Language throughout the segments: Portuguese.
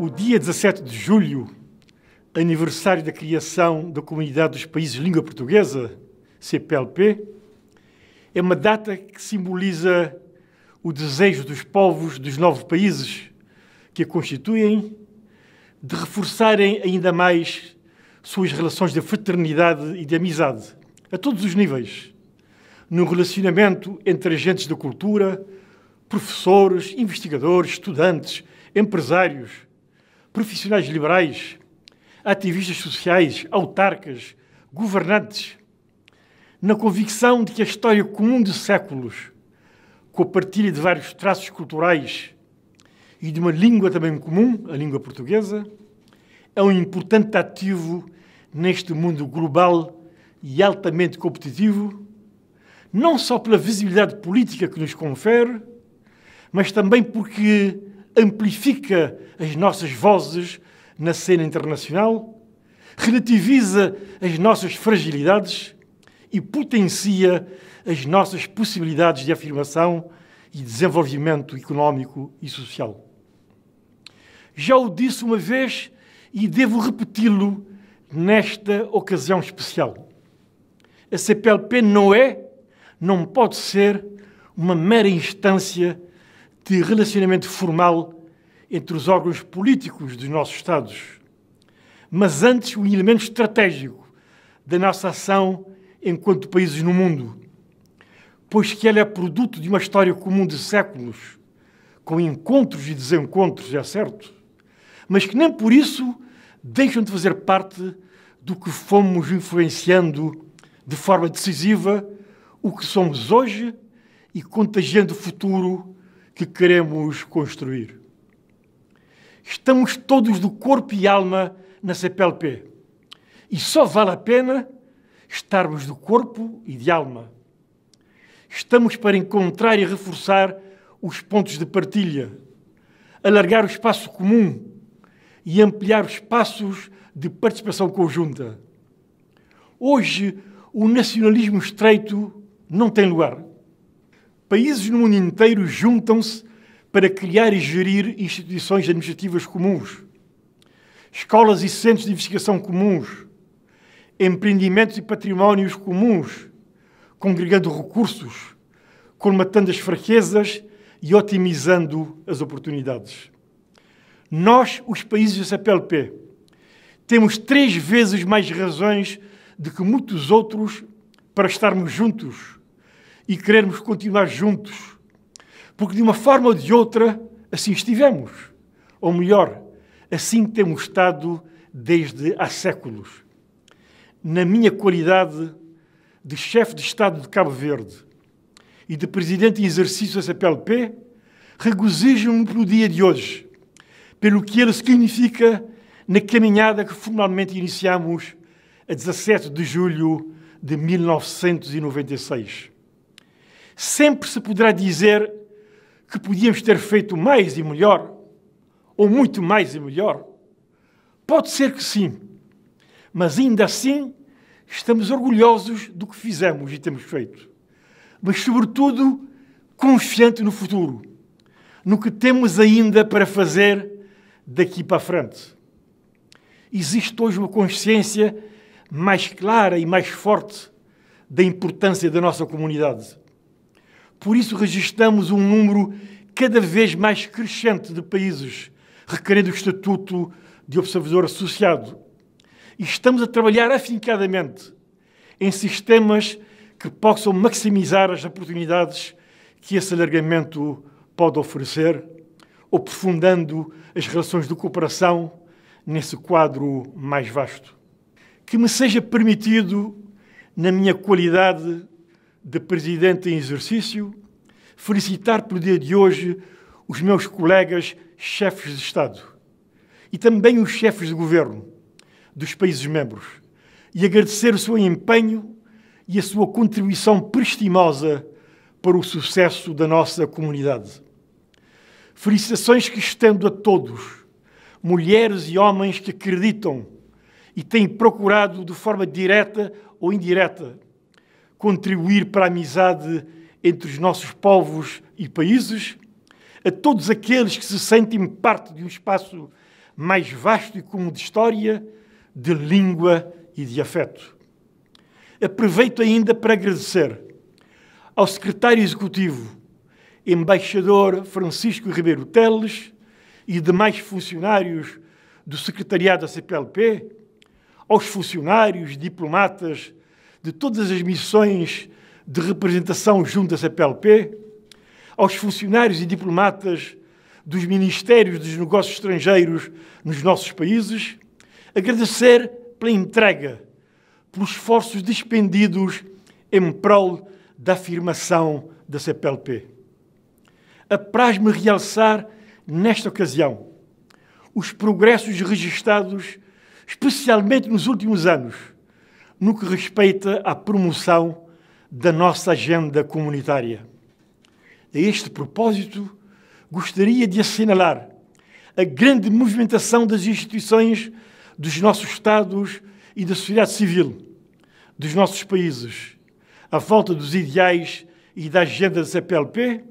O dia 17 de julho, aniversário da criação da Comunidade dos Países de Língua Portuguesa, CPLP, é uma data que simboliza o desejo dos povos dos nove países que a constituem de reforçarem ainda mais suas relações de fraternidade e de amizade, a todos os níveis, no relacionamento entre agentes da cultura, professores, investigadores, estudantes, empresários profissionais liberais, ativistas sociais, autarcas, governantes, na convicção de que a história comum de séculos, com a partilha de vários traços culturais e de uma língua também comum, a língua portuguesa, é um importante ativo neste mundo global e altamente competitivo, não só pela visibilidade política que nos confere, mas também porque amplifica as nossas vozes na cena internacional, relativiza as nossas fragilidades e potencia as nossas possibilidades de afirmação e desenvolvimento económico e social. Já o disse uma vez e devo repeti-lo nesta ocasião especial. A CPLP não é, não pode ser, uma mera instância de relacionamento formal entre os órgãos políticos dos nossos Estados, mas antes um elemento estratégico da nossa ação enquanto países no mundo, pois que ela é produto de uma história comum de séculos, com encontros e desencontros, é certo, mas que nem por isso deixam de fazer parte do que fomos influenciando de forma decisiva o que somos hoje e contagiando o futuro que queremos construir. Estamos todos do corpo e alma na CPLP e só vale a pena estarmos do corpo e de alma. Estamos para encontrar e reforçar os pontos de partilha, alargar o espaço comum e ampliar os espaços de participação conjunta. Hoje, o nacionalismo estreito não tem lugar países no mundo inteiro juntam-se para criar e gerir instituições administrativas comuns, escolas e centros de investigação comuns, empreendimentos e patrimónios comuns, congregando recursos, colmatando as fraquezas e otimizando as oportunidades. Nós, os países da CPLP, temos três vezes mais razões do que muitos outros para estarmos juntos e querermos continuar juntos, porque de uma forma ou de outra assim estivemos, ou melhor, assim temos estado desde há séculos. Na minha qualidade de chefe de Estado de Cabo Verde e de presidente em exercício da CPLP, regozijo-me pelo dia de hoje, pelo que ele significa na caminhada que formalmente iniciamos a 17 de julho de 1996 sempre se poderá dizer que podíamos ter feito mais e melhor, ou muito mais e melhor. Pode ser que sim, mas ainda assim estamos orgulhosos do que fizemos e temos feito, mas, sobretudo, confiante no futuro, no que temos ainda para fazer daqui para a frente. Existe hoje uma consciência mais clara e mais forte da importância da nossa comunidade. Por isso, registramos um número cada vez mais crescente de países requerendo o estatuto de observador associado. E estamos a trabalhar afincadamente em sistemas que possam maximizar as oportunidades que esse alargamento pode oferecer, aprofundando as relações de cooperação nesse quadro mais vasto. Que me seja permitido, na minha qualidade de presidente em exercício, felicitar pelo dia de hoje os meus colegas chefes de Estado e também os chefes de governo dos países membros e agradecer o seu empenho e a sua contribuição prestimosa para o sucesso da nossa comunidade. Felicitações que estendo a todos, mulheres e homens que acreditam e têm procurado, de forma direta ou indireta, contribuir para a amizade entre os nossos povos e países, a todos aqueles que se sentem parte de um espaço mais vasto e comum de história, de língua e de afeto. Aproveito ainda para agradecer ao secretário executivo, embaixador Francisco Ribeiro Teles e demais funcionários do secretariado da CPLP, aos funcionários, diplomatas de todas as missões de representação junto à CPLP, aos funcionários e diplomatas dos Ministérios dos Negócios Estrangeiros nos nossos países, agradecer pela entrega, pelos esforços despendidos em prol da afirmação da CPLP. Apraz-me realçar, nesta ocasião, os progressos registados, especialmente nos últimos anos, no que respeita à promoção da nossa agenda comunitária. A este propósito, gostaria de assinalar a grande movimentação das instituições dos nossos Estados e da sociedade civil, dos nossos países, à volta dos ideais e da agenda da CPLP,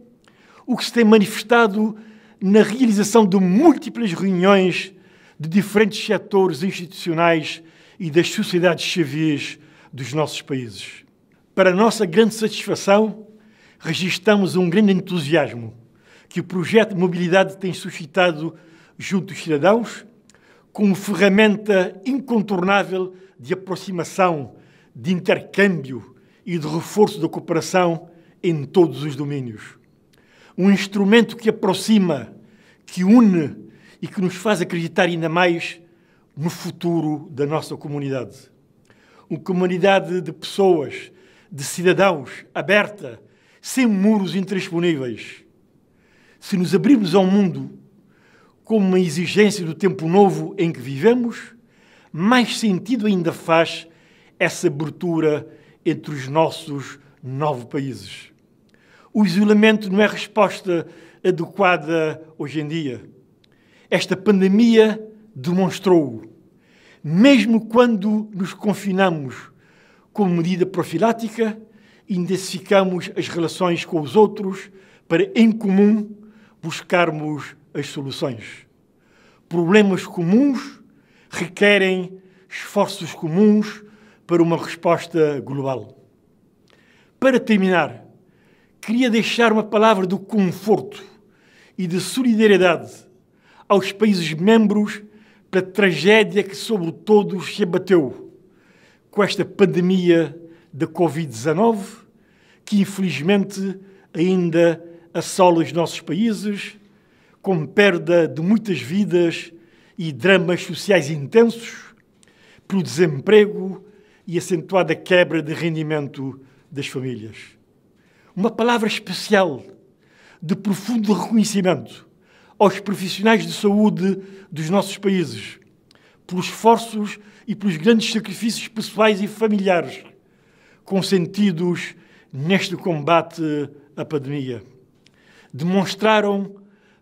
o que se tem manifestado na realização de múltiplas reuniões de diferentes setores institucionais e das sociedades civis dos nossos países. Para nossa grande satisfação, registramos um grande entusiasmo que o projeto de mobilidade tem suscitado junto dos cidadãos, como ferramenta incontornável de aproximação, de intercâmbio e de reforço da cooperação em todos os domínios. Um instrumento que aproxima, que une e que nos faz acreditar ainda mais no futuro da nossa comunidade. Uma comunidade de pessoas, de cidadãos, aberta, sem muros intransponíveis. Se nos abrirmos ao mundo como uma exigência do tempo novo em que vivemos, mais sentido ainda faz essa abertura entre os nossos nove países. O isolamento não é resposta adequada hoje em dia. Esta pandemia demonstrou-o. Mesmo quando nos confinamos como medida profilática, intensificamos as relações com os outros para, em comum, buscarmos as soluções. Problemas comuns requerem esforços comuns para uma resposta global. Para terminar, queria deixar uma palavra de conforto e de solidariedade aos países membros pela tragédia que sobre todos se abateu com esta pandemia da Covid-19, que infelizmente ainda assola os nossos países, com perda de muitas vidas e dramas sociais intensos, pelo desemprego e acentuada quebra de rendimento das famílias. Uma palavra especial de profundo reconhecimento aos profissionais de saúde dos nossos países, pelos esforços e pelos grandes sacrifícios pessoais e familiares consentidos neste combate à pandemia. Demonstraram,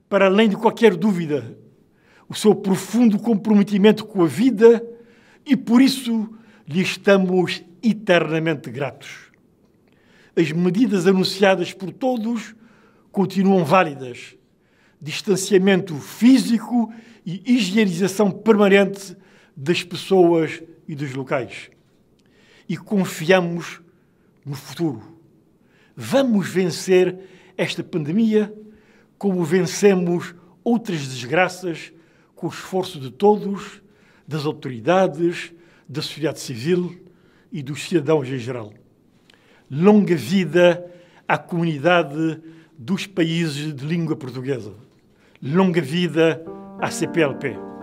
para além de qualquer dúvida, o seu profundo comprometimento com a vida e por isso lhe estamos eternamente gratos. As medidas anunciadas por todos continuam válidas distanciamento físico e higienização permanente das pessoas e dos locais. E confiamos no futuro. Vamos vencer esta pandemia como vencemos outras desgraças com o esforço de todos, das autoridades, da sociedade civil e dos cidadãos em geral. Longa vida à comunidade dos países de língua portuguesa. Longa vida à CPLP.